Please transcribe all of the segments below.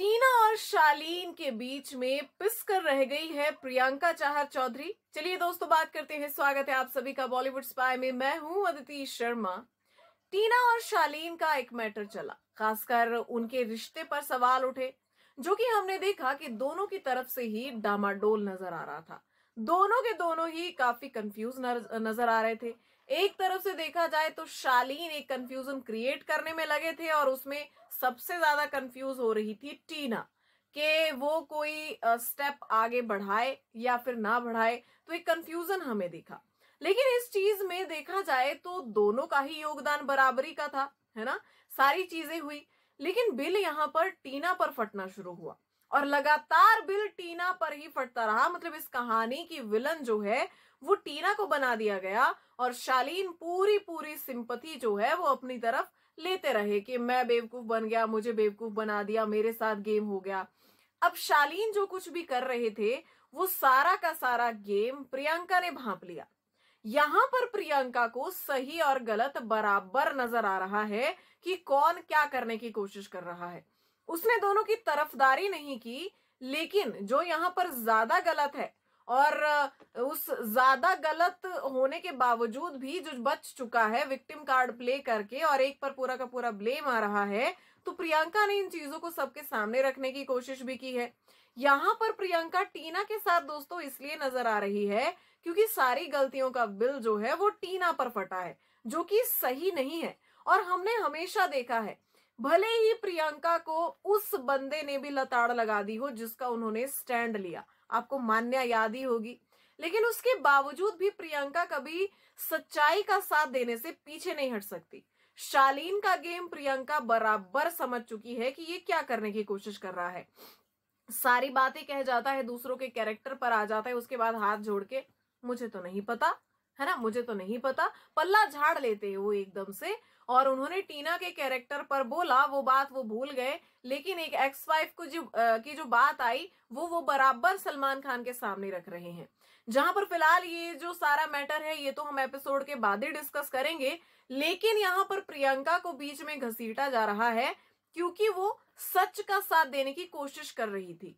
टीना और शालीन के बीच में पिस कर रह गई है प्रियंका चाहर चौधरी चलिए दोस्तों बात करते हैं स्वागत है आप सभी का बॉलीवुड स्पाई में मैं हूं अदिति शर्मा टीना और शालीन का एक मैटर चला खासकर उनके रिश्ते पर सवाल उठे जो कि हमने देखा कि दोनों की तरफ से ही डामाडोल नजर आ रहा था दोनों के दोनों ही काफी कंफ्यूज नजर आ रहे थे एक तरफ से देखा जाए तो शालीन एक कंफ्यूजन क्रिएट करने में लगे थे और उसमें सबसे ज्यादा कंफ्यूज हो रही थी टीना कि वो कोई स्टेप आगे बढ़ाए या फिर ना बढ़ाए तो एक कंफ्यूजन हमें दिखा लेकिन इस चीज में देखा जाए तो दोनों का ही योगदान बराबरी का था है ना सारी चीजें हुई लेकिन बिल यहां पर टीना पर फटना शुरू हुआ और लगातार बिल टीना पर ही फटता रहा मतलब इस कहानी की विलन जो है वो टीना को बना दिया गया और शालीन पूरी पूरी सिंपथी जो है वो अपनी तरफ लेते रहे कि मैं बेवकूफ बन गया मुझे बेवकूफ बना दिया मेरे साथ गेम हो गया अब शालीन जो कुछ भी कर रहे थे वो सारा का सारा गेम प्रियंका ने भाप लिया यहां पर प्रियंका को सही और गलत बराबर नजर आ रहा है कि कौन क्या करने की कोशिश कर रहा है उसने दोनों की तरफदारी नहीं की लेकिन जो यहाँ पर ज्यादा गलत है और उस ज्यादा गलत होने के बावजूद भी जो बच चुका है विक्टिम कार्ड प्ले करके और एक पर पूरा का पूरा ब्लेम आ रहा है तो प्रियंका ने इन चीजों को सबके सामने रखने की कोशिश भी की है यहां पर प्रियंका टीना के साथ दोस्तों इसलिए नजर आ रही है क्योंकि सारी गलतियों का बिल जो है वो टीना पर फटा है जो कि सही नहीं है और हमने हमेशा देखा है भले ही प्रियंका को उस बंदे ने भी लताड़ लगा दी हो जिसका उन्होंने स्टैंड लिया आपको मान्या याद ही होगी लेकिन उसके बावजूद भी प्रियंका कभी सच्चाई का साथ देने से पीछे नहीं हट सकती शालीन का गेम प्रियंका बराबर समझ चुकी है कि ये क्या करने की कोशिश कर रहा है सारी बातें कह जाता है दूसरों के कैरेक्टर पर आ जाता है उसके बाद हाथ जोड़ के मुझे तो नहीं पता है ना मुझे तो नहीं पता पल्ला झाड़ लेते हैं वो एकदम से और उन्होंने टीना के कैरेक्टर पर बोला वो बात वो भूल गए लेकिन एक एक्स वाइफ को जो आ, की जो बात आई वो वो बराबर सलमान खान के सामने रख रहे हैं जहां पर फिलहाल ये जो सारा मैटर है ये तो हम एपिसोड के बाद ही डिस्कस करेंगे लेकिन यहाँ पर प्रियंका को बीच में घसीटा जा रहा है क्योंकि वो सच का साथ देने की कोशिश कर रही थी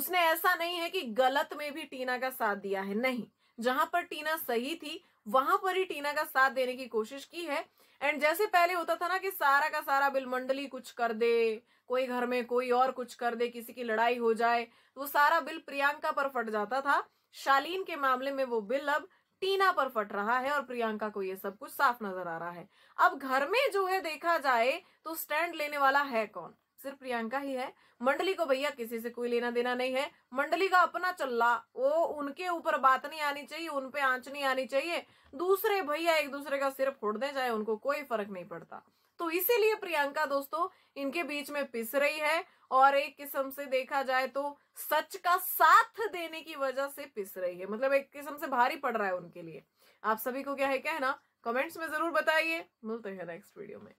उसने ऐसा नहीं है कि गलत में भी टीना का साथ दिया है नहीं जहां पर टीना सही थी वहां पर ही टीना का साथ देने की कोशिश की है एंड जैसे पहले होता था ना कि सारा का सारा बिल मंडली कुछ कर दे कोई घर में कोई और कुछ कर दे किसी की लड़ाई हो जाए तो वो सारा बिल प्रियंका पर फट जाता था शालीन के मामले में वो बिल अब टीना पर फट रहा है और प्रियंका को ये सब कुछ साफ नजर आ रहा है अब घर में जो है देखा जाए तो स्टैंड लेने वाला है कौन सिर्फ प्रियंका ही है मंडली को भैया किसी से कोई लेना देना नहीं है मंडली का अपना चल्ला वो उनके ऊपर बात नहीं आनी चाहिए उन पे आंच नहीं आनी चाहिए दूसरे भैया एक दूसरे का सिर्फ फोड़ दें उनको कोई फर्क नहीं पड़ता तो इसीलिए प्रियंका दोस्तों इनके बीच में पिस रही है और एक किस्म से देखा जाए तो सच का साथ देने की वजह से पिस रही है मतलब एक किस्म से भारी पड़ रहा है उनके लिए आप सभी को क्या है कहना कमेंट्स में जरूर बताइए मिलते हैं नेक्स्ट वीडियो में